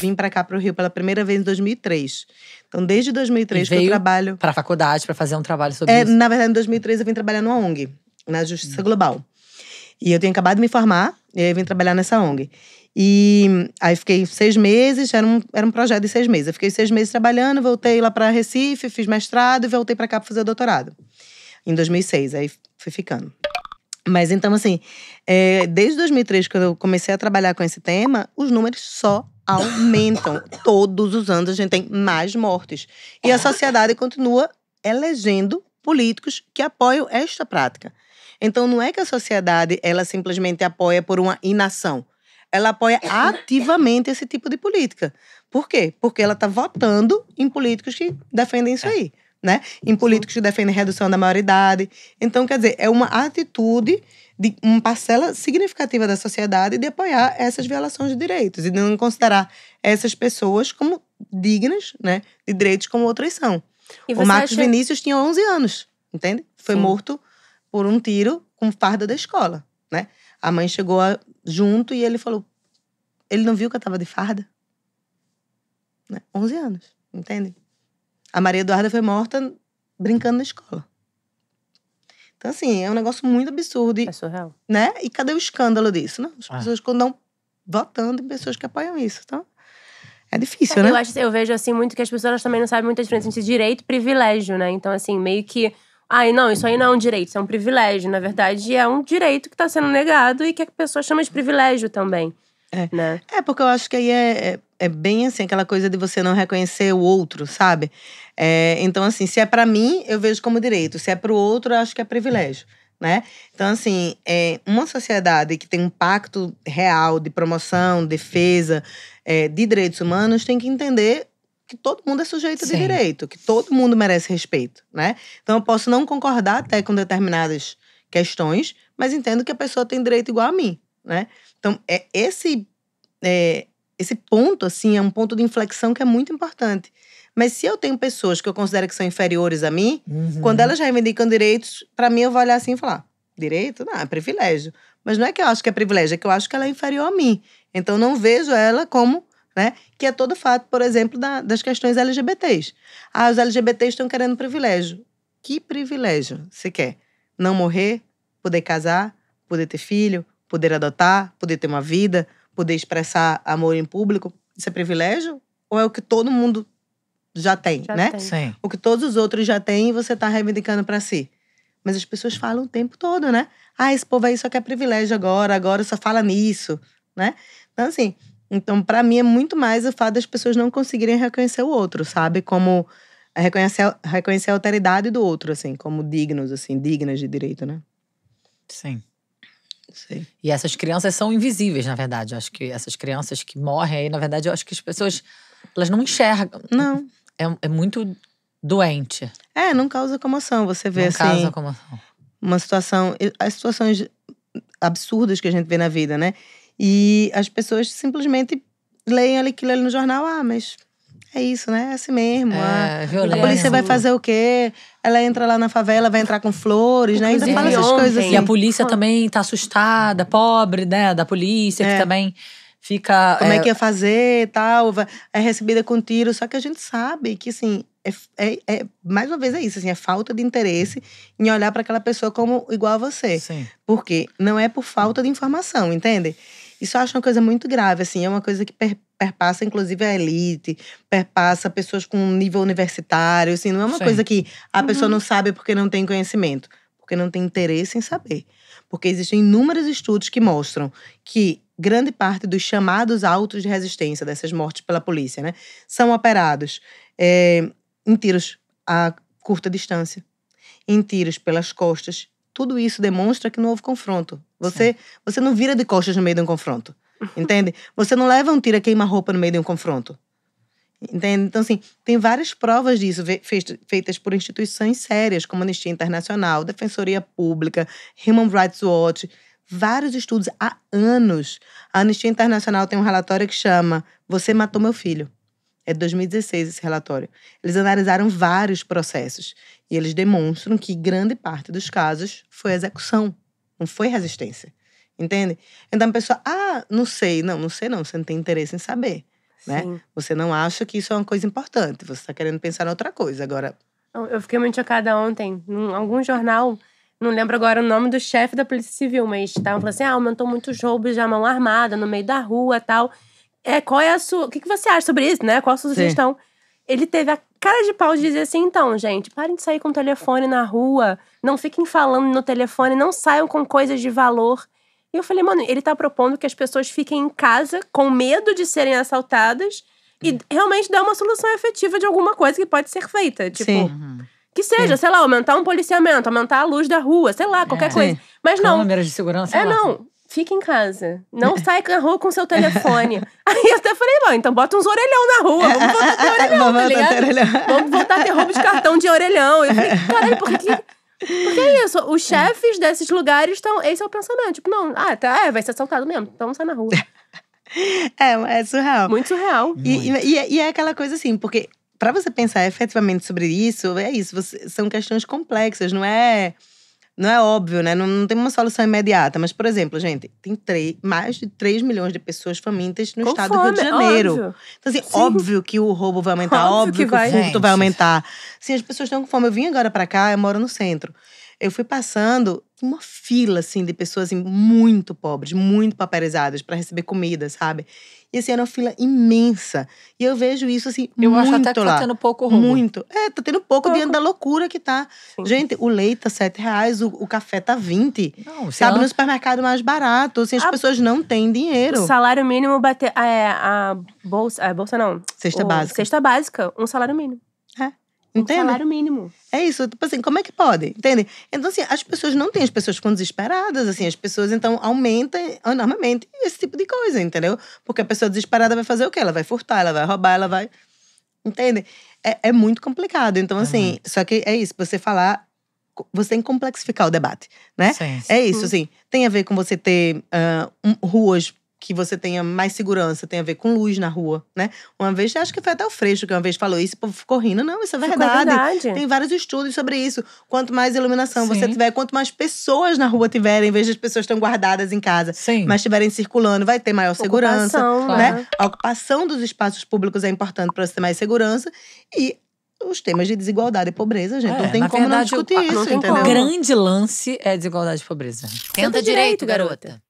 vim para cá, para o Rio, pela primeira vez em 2003. Então, desde 2003 que eu trabalho. Para a faculdade, para fazer um trabalho sobre é, isso. Na verdade, em 2003 eu vim trabalhar numa ONG, na Justiça hum. Global. E eu tinha acabado de me formar, e aí eu vim trabalhar nessa ONG. E aí fiquei seis meses, era um, era um projeto de seis meses. Eu fiquei seis meses trabalhando, voltei lá para Recife, fiz mestrado e voltei para cá para fazer o doutorado. Em 2006, aí fui ficando. Mas então, assim, é, desde 2003, quando eu comecei a trabalhar com esse tema, os números só aumentam. Todos os anos a gente tem mais mortes. E a sociedade continua elegendo políticos que apoiam esta prática. Então não é que a sociedade ela simplesmente apoia por uma inação. Ela apoia ativamente esse tipo de política. Por quê? Porque ela está votando em políticos que defendem isso é. aí né? Em uhum. políticos que defendem redução da maioridade. Então, quer dizer, é uma atitude de uma parcela significativa da sociedade de apoiar essas violações de direitos e de não considerar essas pessoas como dignas, né, de direitos como outras são. O Marcos acha... Vinícius tinha 11 anos, entende? Foi Sim. morto por um tiro com farda da escola, né? A mãe chegou junto e ele falou: ele não viu que eu tava de farda? 11 né? anos, entende? A Maria Eduarda foi morta brincando na escola. Então, assim, é um negócio muito absurdo. E, é surreal. Né? E cadê o escândalo disso? não? Né? As ah. pessoas quando não votando em pessoas que apoiam isso. Então, é difícil, é, né? Eu, acho, eu vejo, assim, muito que as pessoas também não sabem muita diferença entre direito e privilégio, né? Então, assim, meio que... Ai, não, isso aí não é um direito, isso é um privilégio. Na verdade, é um direito que está sendo negado e que a pessoa chama de privilégio também. É, né? é porque eu acho que aí é, é é bem assim, aquela coisa de você não reconhecer o outro, sabe? É, então, assim, se é para mim, eu vejo como direito. Se é para o outro, eu acho que é privilégio. Né? Então, assim, é uma sociedade que tem um pacto real de promoção, defesa é, de direitos humanos tem que entender que todo mundo é sujeito Sim. de direito, que todo mundo merece respeito, né? Então, eu posso não concordar até com determinadas questões, mas entendo que a pessoa tem direito igual a mim, né? Então, é esse é, esse ponto, assim, é um ponto de inflexão que é muito importante. Mas se eu tenho pessoas que eu considero que são inferiores a mim, uhum. quando elas reivindicam direitos, para mim eu vou olhar assim e falar: direito? Não, é privilégio. Mas não é que eu acho que é privilégio, é que eu acho que ela é inferior a mim. Então não vejo ela como. Né? Que é todo fato, por exemplo, da, das questões LGBTs. Ah, os LGBTs estão querendo privilégio. Que privilégio você quer? Não morrer, poder casar, poder ter filho, poder adotar, poder ter uma vida, poder expressar amor em público, isso é privilégio? Ou é o que todo mundo já tem, já né? Tem. Sim. O que todos os outros já têm e você está reivindicando para si. Mas as pessoas falam o tempo todo, né? Ah, esse povo aí só quer privilégio agora, agora só fala nisso, né? Então, assim, então para mim é muito mais o fato das pessoas não conseguirem reconhecer o outro, sabe? Como reconhecer, reconhecer a alteridade do outro, assim, como dignos, assim, dignas de direito, né? Sim. Sim. E essas crianças são invisíveis, na verdade. Eu acho que essas crianças que morrem aí, na verdade, eu acho que as pessoas elas não enxergam. Não. É, é muito doente. É, não causa comoção, você vê não assim. Não causa comoção. Uma situação. As situações absurdas que a gente vê na vida, né? E as pessoas simplesmente leem aquilo ali no jornal, ah, mas é isso, né? É assim mesmo. É, a, violência. a polícia vai fazer o quê? Ela entra lá na favela, vai entrar com flores, né? Ainda fala essas coisas assim. E a polícia também tá assustada, pobre, né? Da polícia, é. que também fica. Como é, é que ia fazer e tal, é recebida com tiro. Só que a gente sabe que, assim, é, é, é, mais uma vez é isso, assim, é falta de interesse em olhar para aquela pessoa como igual a você. Sim. Porque não é por falta de informação, entende? Isso eu acho uma coisa muito grave, assim, é uma coisa que per perpassa inclusive a elite, perpassa pessoas com nível universitário, assim, não é uma Sim. coisa que a uhum. pessoa não sabe porque não tem conhecimento, porque não tem interesse em saber. Porque existem inúmeros estudos que mostram que grande parte dos chamados autos de resistência dessas mortes pela polícia, né, são operados é, em tiros a curta distância, em tiros pelas costas. Tudo isso demonstra que não houve confronto. Você, Sim. você não vira de costas no meio de um confronto. Entende? Você não leva um tiro a queima-roupa no meio de um confronto. Entende? Então, assim, tem várias provas disso feitas por instituições sérias, como Anistia Internacional, Defensoria Pública, Human Rights Watch, vários estudos há anos. A Anistia Internacional tem um relatório que chama Você Matou Meu Filho. É de 2016 esse relatório. Eles analisaram vários processos e eles demonstram que grande parte dos casos foi execução, não foi resistência. Entende? Então a pessoa, ah, não sei, não, não sei não, você não tem interesse em saber. Né? Sim. Né? Você não acha que isso é uma coisa importante, você está querendo pensar em outra coisa. Agora. Eu fiquei muito chocada ontem. Em algum jornal, não lembro agora o nome do chefe da Polícia Civil, mas estavam falando assim: ah, aumentou muito os roubos de mão armada no meio da rua tal. É, qual é a sua. O que, que você acha sobre isso, né? Qual a sua sugestão? Sim. Ele teve a cara de pau de dizer assim: então, gente, parem de sair com o telefone na rua, não fiquem falando no telefone, não saiam com coisas de valor. E eu falei, mano, ele tá propondo que as pessoas fiquem em casa com medo de serem assaltadas e hum. realmente dar uma solução efetiva de alguma coisa que pode ser feita. Tipo, Sim. Uhum. que seja, Sim. sei lá, aumentar um policiamento, aumentar a luz da rua, sei lá, qualquer é. coisa. Sim. Mas não. Câmeras de segurança. É, lá. não. Fica em casa. Não é. sai na rua com seu telefone. Aí eu até falei, bom, então bota uns orelhão na rua. Vamos voltar a ter orelhão, tá ligado? Vamos voltar a ter roubo de cartão de orelhão. Eu falei, caralho, por que porque é isso, os é. chefes é. desses lugares estão. Esse é o pensamento. Tipo, não, ah, tá, é, vai ser assaltado mesmo, então sai na rua. É, é surreal. Muito surreal. Muito. E, e, é, e é aquela coisa assim, porque para você pensar efetivamente sobre isso, é isso, você, são questões complexas, não é? Não é óbvio, né? Não, não tem uma solução imediata. Mas, por exemplo, gente, tem três, mais de 3 milhões de pessoas famintas no Com estado fome, do Rio de Janeiro. Óbvio. Então, assim, Sim. óbvio que o roubo vai aumentar, óbvio, óbvio que, que vai. o furto gente. vai aumentar. Sim, as pessoas estão com fome. Eu vim agora para cá, eu moro no centro eu fui passando uma fila, assim, de pessoas assim, muito pobres, muito pauperizadas para receber comida, sabe? E assim, era uma fila imensa. E eu vejo isso, assim, eu muito acho até que tá lá. tá tendo pouco roubo. Muito. É, tá tendo pouco, pouco. diante da loucura que tá. Sim. Gente, o leite tá sete reais, o, o café tá vinte. Não, sabe, não... no supermercado mais barato. Assim, as a... pessoas não têm dinheiro. O salário mínimo bater… É, a bolsa… A é, bolsa não. Cesta o... básica. Cesta básica, um salário mínimo. É. Entende? Salário mínimo. É isso. Tipo assim, como é que podem? Entende? Então, assim, as pessoas não têm, as pessoas ficam desesperadas, assim, as pessoas então aumentam enormemente esse tipo de coisa, entendeu? Porque a pessoa desesperada vai fazer o quê? Ela vai furtar, ela vai roubar, ela vai. Entende? É, é muito complicado. Então, assim, uhum. só que é isso, você falar. Você tem que complexificar o debate, né? Sim. É isso, hum. assim. Tem a ver com você ter uh, um, ruas que você tenha mais segurança tem a ver com luz na rua, né? Uma vez, acho que foi até o Freixo que uma vez falou isso, o povo ficou rindo. Não, isso é verdade. verdade. Tem vários estudos sobre isso. Quanto mais iluminação Sim. você tiver, quanto mais pessoas na rua tiverem, em vez de as pessoas estão guardadas em casa, Sim. mas estiverem circulando, vai ter maior segurança, Ocupação, né? Claro. Né? A ocupação dos espaços públicos é importante para você ter mais segurança e os temas de desigualdade e pobreza, gente. É, não tem como verdade, não discutir eu, isso, não entendeu? O grande lance é desigualdade e pobreza. Tenta, Tenta direito, direito, garota.